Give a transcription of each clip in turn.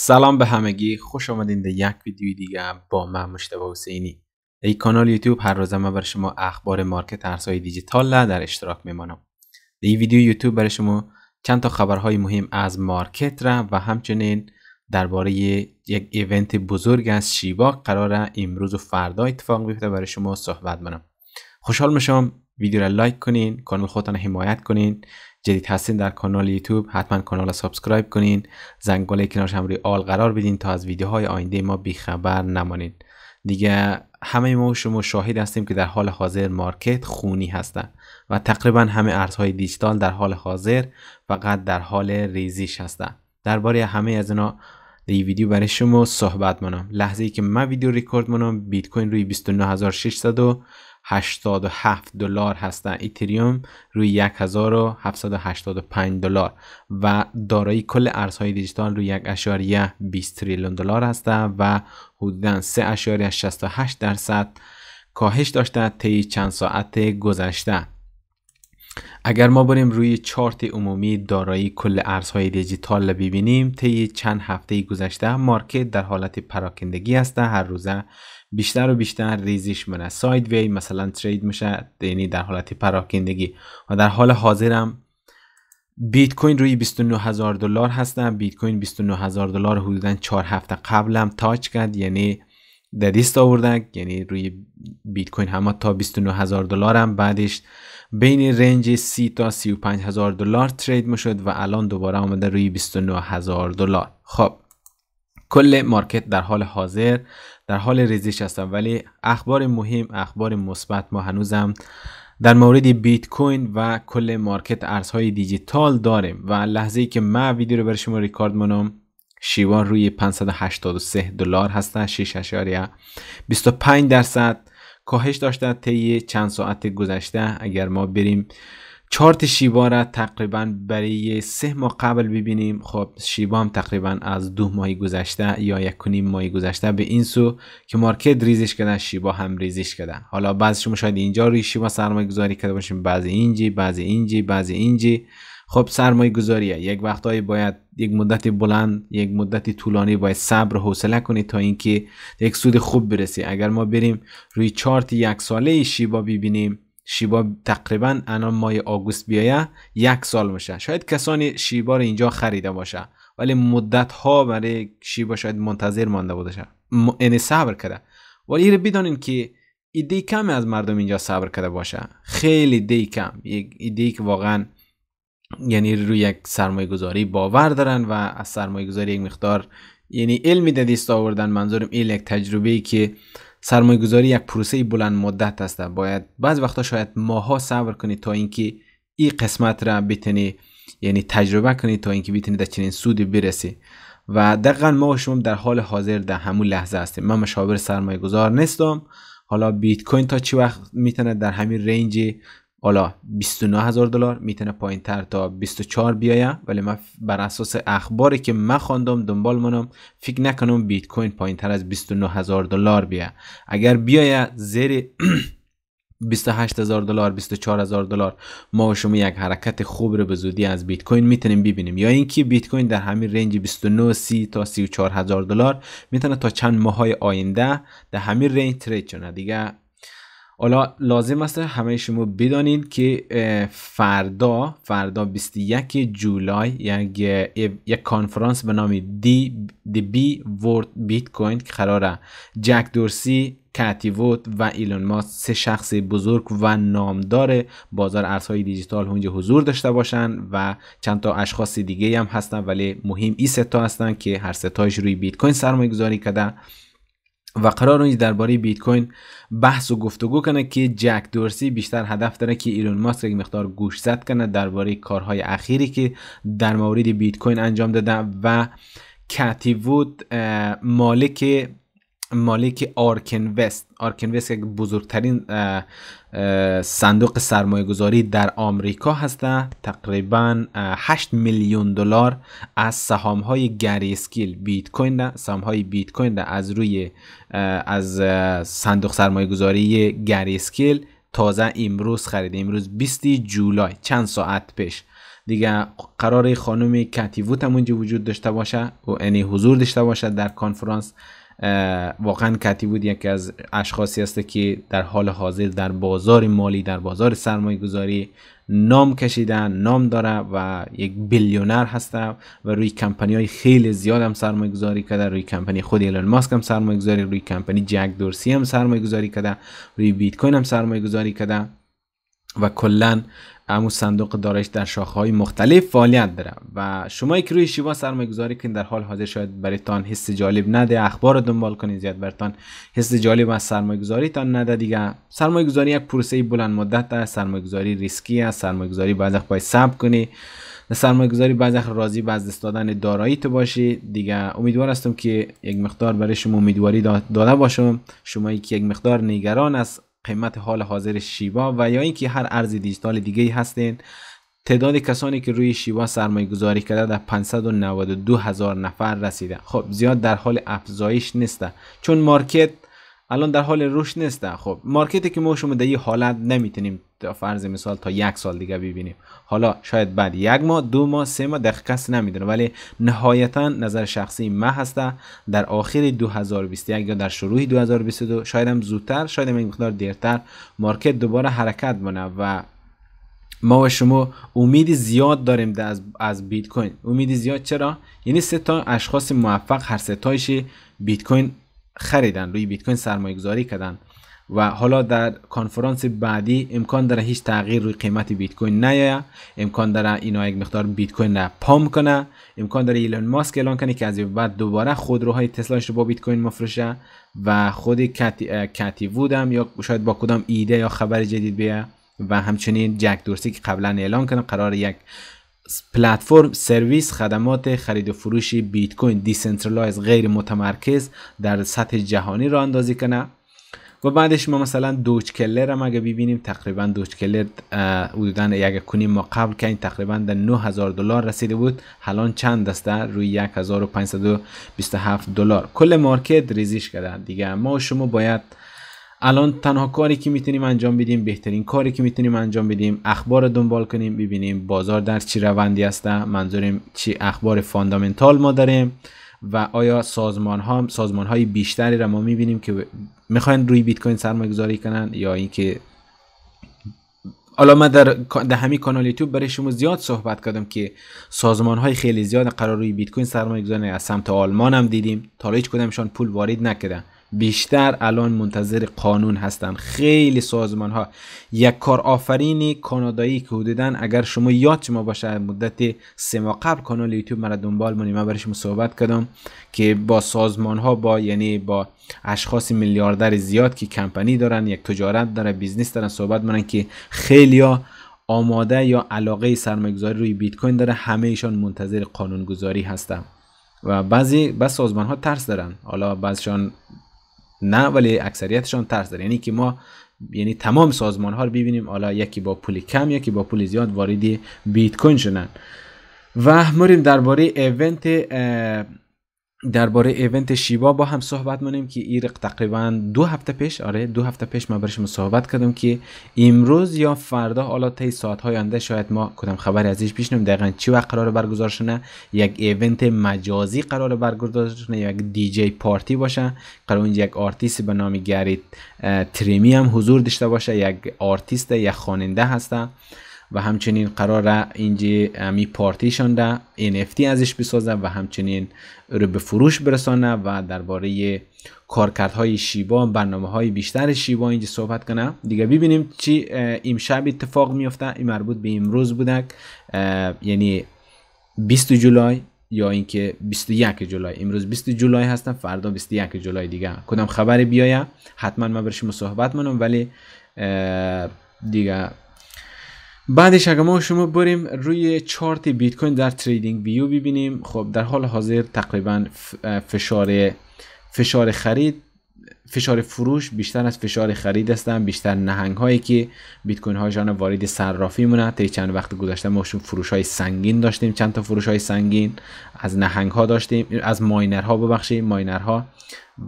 سلام به همگی خوش آمدین به یک ویدیوی دیگه با من مشتبه حسینی ای کانال یوتیوب هر روز من برای شما اخبار مارکت ارزهای دیجیتال در اشتراک میمانم در این ویدیو یوتیوب برای شما چند تا خبرهای مهم از مارکت را و همچنین درباره یک ایونت بزرگ از شیبا قرار امروز و فردا اتفاق بیفته برای شما صحبت منم خوشحال میشم ویدیو را لایک کنین کانال خودتان حمایت کنین جدید هستین در کانال یوتیوب حتما کانال را سابسکرایب کنین زنگوله کنارش هم روی آل قرار بدین تا از ویدیوهای آینده ما بیخبر نمانین دیگه همه ما شما شاهد هستیم که در حال حاضر مارکت خونی هستن و تقریبا همه ارزهای دیجیتال در حال حاضر فقط در حال ریزیش هستند درباره همه از اینا در این ویدیو برای شما صحبت لحظه ای که من ویدیو ریکورد بیت کوین روی 29600 87 دلار هستن ایتریوم روی 1785 دلار و دارایی کل ارزهای دیجیتال روی 1.20 تریلیون دلار هستن و حدودا 3.68 درصد کاهش داشته طی چند ساعت گذشته اگر ما بریم روی چارت عمومی دارایی کل ارزهای دیجیتال ببینیم طی چند هفته گذشته مارکت در حالت پراکندگی هستن هر روزه بیشتر و بیشتر ریزیش میره ساید وی مثلا ترید میشه یعنی در حالت پراکندگی و در حال حاضرم بیت کوین روی 29 هزار دلار هستم بیت کوین 29 هزار دلار حدودا 4 هفته قبلم تاچ کرد یعنی دیست آوردن یعنی روی بیت کوین هم تا 29 هزار دلار هم بعدش بین رنج 30 تا 35 هزار دلار ترید میشد و الان دوباره آمده روی 29 هزار دلار خب کل مارکت در حال حاضر در حال ریزش هستم ولی اخبار مهم اخبار مثبت ما هنوزم در مورد بیت کوین و کل مارکت ارزهای دیجیتال داریم و لحظه ای که من ویدیو رو برای شما ریکارد مونم شیوان روی 583 دلار هسته 25 درصد کاهش داشته طی چند ساعت گذشته اگر ما بریم چارت شیبا را تقریبا برای سه ماه قبل ببینیم خب شیبا هم تقریبا از دو ماهی گذشته یا یک و نیم ماهی گذشته به این سو که مارکت ریزش کرده شیبا هم ریزش کرده. حالا بعض شما شاید اینجا روی شیبا سرمایه گذاری کرده باشیم بعضی اینجی بعضی اینجی بعضی اینجی خب سرمایه گذاریه یک وقتهایی باید یک مدت بلند یک مدت طولانی باید صبر و حوصله کنی تا اینکه یک سود خوب برسی. اگر ما بریم روی چارت یک ساله شیبا ببینیم شیبا تقریبا الان مای آگوست بیایه یک سال میشه شاید کسانی شیبا رو اینجا خریده باشه ولی مدت ها برای شیبا شاید منتظر مانده بودشه این یعنی صبر کرده ولی این بدانین که ایده کمی از مردم اینجا صبر کرده باشه خیلی ایده کم ایده که واقعا یعنی روی یک سرمایه گذاری باور دارن و از سرمایه گذاری یک مقدار یعنی علمی دست آوردن منظورم این یک تجربه که سرمایه گذاری یک پروسه بلند مدت است باید بعض وقتا شاید ماها صبر کنی تا اینکه این قسمت را بتونی یعنی تجربه کنی تا اینکه بتونی در چنین سودی برسی و دقیقا ما و شما در حال حاضر در همون لحظه هستیم من مشاور سرمایه گذار نیستم حالا بیت کوین تا چی وقت میتونه در همین رنج حالا 29 هزار دلار میتونه پایین تر تا 24 بیایه ولی من بر اساس اخباری که من خواندم دنبال منم فکر نکنم بیت کوین پایین تر از 29 هزار دلار بیه اگر بیایه زیر 28 هزار دلار 24 هزار دلار ما و شما یک حرکت خوب رو به زودی از بیت کوین میتونیم ببینیم یا اینکه بیت کوین در همین رنج 29 30 تا 34 هزار دلار میتونه تا چند ماه آینده در همین رنج ترید کنه دیگه حالا لازم است همه شما بدانید که فردا فردا 21 جولای یک یک کانفرانس به نام دی دی بی ورد بیت کوین که قراره جک دورسی کاتی و ایلون ماسک سه شخص بزرگ و نامدار بازار ارزهای دیجیتال اونجا حضور داشته باشند و چند تا اشخاص دیگه هم هستن ولی مهم این سه تا هستن که هر سه تاش روی بیت کوین سرمایه گذاری کرده و قرار نیست درباره بیت کوین بحث و گفتگو کنه که جک دورسی بیشتر هدف داره که ایلون ماسک یک مقدار زد کنه درباره کارهای اخیری که در مورد بیت کوین انجام داده و کتی وود مالک مالک آرکن وست آرکن وست یک بزرگترین صندوق سرمایه گذاری در آمریکا هستند تقریبا 8 میلیون دلار از سهام های گری اسکیل بیت کوین سهام های بیت کوین از روی از صندوق سرمایه گذاری گری اسکیل تازه امروز خرید امروز 20 جولای چند ساعت پیش دیگه قرار خانم کتیووت هم اونجا وجود داشته باشه و یعنی حضور داشته باشه در کنفرانس واقعا کتی بود یکی از اشخاصی هست که در حال حاضر در بازار مالی در بازار سرمایه گذاری نام کشیدن نام داره و یک بیلیونر هسته و روی کمپانی های خیلی زیاد هم سرمایه گذاری کرده روی کمپانی خود ایلان ماسک هم سرمایه گذاری روی کمپانی جک دورسی هم سرمایه گذاری کرده روی بیت کوین هم سرمایه گذاری کرده و کلا امو صندوق دارش در شاخه‌های مختلف فعالیت داره و شما که روی شیوا سرمایه گذاری کن در حال حاضر شاید برایتان حس جالب نده اخبار رو دنبال کنید زیاد برتان حس جالب از سرمایه تان نده دیگه سرمایه گذاری یک پروسه بلند مدت است سرمایه گذاری ریسکی است سرمایه گذاری بعضی باید صبر کنی سرمایه گذاری بعضی راضی به از دست دادن دارایی تو باشی دیگه امیدوار هستم که یک مقدار برای شما امیدواری داده باشم شما که یک مقدار نگران است. قیمت حال حاضر شیبا و یا اینکه هر ارز دیجیتال دیگه ای هستین تعداد کسانی که روی شیوا سرمایه گذاری کرده در 592 هزار نفر رسیده خب زیاد در حال افزایش نیسته چون مارکت الان در حال رشد نیستن خب مارکتی که ما شما در حالت نمیتونیم فرض مثال تا یک سال دیگه ببینیم حالا شاید بعد یک ماه دو ماه سه ماه دقیق کس نمیدونه ولی نهایتا نظر شخصی ما هسته در آخر 2021 یا در شروع 2022 شاید هم زودتر شاید هم این مقدار دیرتر مارکت دوباره حرکت بنه و ما و شما امید زیاد داریم ده از, از بیت کوین امید زیاد چرا یعنی سه تا اشخاص موفق هر سه بیت کوین خریدن روی بیت کوین سرمایه گذاری کردن و حالا در کنفرانس بعدی امکان داره هیچ تغییر روی قیمت بیت کوین نیایه امکان داره اینا یک مقدار بیت کوین را پام کنه امکان داره ایلون ماسک اعلان کنه که از بعد دوباره خودروهای تسلاش رو با بیت کوین مفروشه و خود کتی, کتی وودم یا شاید با کدام ایده یا خبر جدید بیه و همچنین جک دورسی که قبلا اعلان کنه قرار یک پلتفرم سرویس خدمات خرید و فروش بیت کوین دیسنترلایز غیر متمرکز در سطح جهانی را اندازی کنه و بعدش ما مثلا دوچ کلر هم اگه ببینیم تقریبا دوچ کلر یک کنیم ما قبل که این تقریبا در 9000 دلار رسیده بود الان چند دسته روی 1527 دلار کل مارکت ریزیش کرده دیگه ما شما باید الان تنها کاری که میتونیم انجام بدیم بهترین کاری که میتونیم انجام بدیم اخبار رو دنبال کنیم ببینیم بازار در چی روندی هسته منظوریم چی اخبار فاندامنتال ما داریم و آیا سازمان ها سازمان های بیشتری را ما میبینیم که میخواین روی بیت کوین سرمایه گذاری کنن یا اینکه حالا من در, همین کانال یوتیوب برای شما زیاد صحبت کردم که سازمان های خیلی زیاد قرار روی بیت کوین سرمایه گذاری از سمت آلمان هم دیدیم تا هیچ پول وارد نکردن بیشتر الان منتظر قانون هستن خیلی سازمان ها یک کارآفرین کانادایی که حدودا اگر شما یاد شما باشه مدت سه ماه قبل کانال یوتیوب مرا دنبال مونی من برایش صحبت کردم که با سازمان ها با یعنی با اشخاص میلیاردر زیاد که کمپنی دارن یک تجارت دارن بیزنس دارن صحبت مونن که خیلی ها آماده یا علاقه سرمایه‌گذاری روی بیت کوین داره همه ایشان منتظر قانونگذاری هستن و بعضی بعض سازمان ها ترس دارن حالا بعضشان نه ولی اکثریتشان ترس داره یعنی که ما یعنی تمام سازمان ها رو ببینیم حالا یکی با پول کم یکی با پول زیاد واردی بیت کوین شدن و مریم درباره ایونت درباره ایونت شیبا با هم صحبت مونیم که ایرق تقریبا دو هفته پیش آره دو هفته پیش ما برش صحبت کردم که امروز یا فردا حالا ساعت های آینده شاید ما کدام خبر ازش پیشنم دقیقا چی وقت قرار برگزار شونه یک ایونت مجازی قرار برگزار شونه یک دیجی پارتی باشه قرار اونجا یک آرتیست به نام گریت تریمی هم حضور داشته باشه یک آرتیست یک خاننده هسته و همچنین قرار اینجا می پارتیشان ده NFT ازش بسازه و همچنین رو به فروش برسانه و درباره های شیبا برنامه های بیشتر شیبا اینجا صحبت کنه دیگه ببینیم چی امشب اتفاق میافته این مربوط به امروز بودک یعنی 20 جولای یا اینکه 21 جولای امروز 20 جولای هستم فردا 21 جولای دیگه کدام خبر بیایم حتما من برش مصاحبت منم ولی دیگه بعدش اگه ما شما بریم روی چارت بیت کوین در تریدینگ ویو ببینیم خب در حال حاضر تقریبا فشار فشار خرید فشار فروش بیشتر از فشار خرید هستن بیشتر نهنگ هایی که بیت کوین هایشان وارد صرافی مونه تا چند وقت گذشته ما شون فروش های سنگین داشتیم چند تا فروش های سنگین از نهنگ ها داشتیم از ماینر ها ببخشید ماینر ها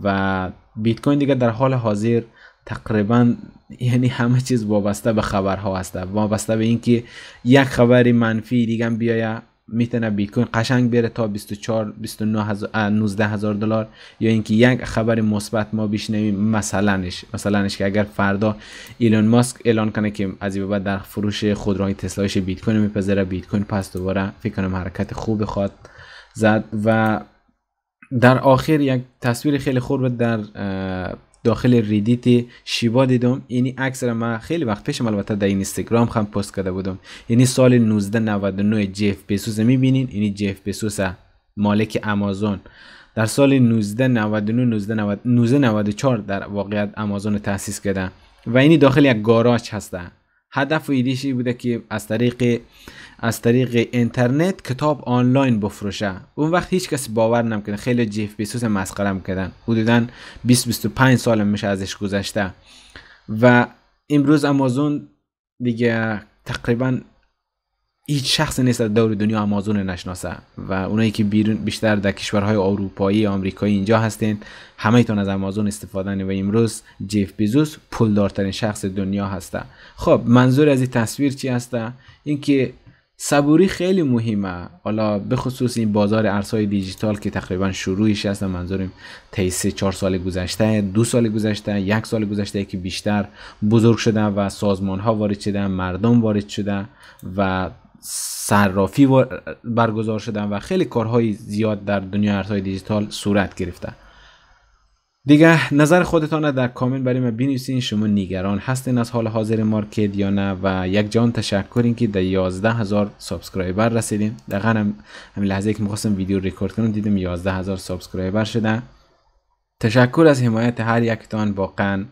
و بیت کوین دیگه در حال حاضر تقریبا یعنی همه چیز وابسته به خبرها هسته وابسته به اینکه یک خبر منفی دیگه هم بیایه میتونه بیت کوین قشنگ بره تا 24 29 هزار, دلار یا اینکه یک خبر مثبت ما بشنویم مثلنش مثلنش که اگر فردا ایلون ماسک اعلان کنه که از این بعد در فروش خودروهای تسلاش بیت کوین میپذیره بیت کوین پس دوباره فکر کنم حرکت خوب خواهد زد و در آخر یک تصویر خیلی خوب در داخل ریدیت شیوا دیدم اینی عکس را من خیلی وقت پیشم البته در اینستاگرام هم پست کرده بودم یعنی سال 1999 جف را میبینین یعنی جف بسوس مالک آمازون در سال 1999 1994 در واقعیت آمازون تاسیس کرده و اینی داخل یک گاراژ هسته هدف و ایدیشی بوده که از طریق از طریق اینترنت کتاب آنلاین بفروشه اون وقت هیچ کسی باور نمیکنه خیلی جیف بیسوس مسخره میکردن حدودا 20 25 سال میشه ازش گذشته و امروز آمازون دیگه تقریبا هیچ شخص نیست در دور دنیا آمازون نشناسه و اونایی که بیرون بیشتر در کشورهای اروپایی آمریکایی اینجا هستین همه تون از آمازون استفاده و امروز جیف بیزوس پولدارترین شخص دنیا هسته خب منظور از این تصویر چی هسته اینکه صبوری خیلی مهمه حالا به خصوص این بازار ارزهای دیجیتال که تقریبا شروعش هست منظوریم طی 3 4 سال گذشته دو سال گذشته یک سال گذشته که بیشتر بزرگ شدن و سازمان ها وارد شدن مردم وارد شده و صرافی برگزار شدن و خیلی کارهای زیاد در دنیا ارزهای دیجیتال صورت گرفته دیگه نظر خودتان را در کامنت برای ما بنویسین شما نگران هستین از حال حاضر مارکت یا نه و یک جان تشکر که در 11000 سابسکرایبر رسیدیم دقیقا هم همین لحظه که میخواستم ویدیو ریکورد کنم دیدم 11000 سابسکرایبر شده تشکر از حمایت هر یکتان واقعا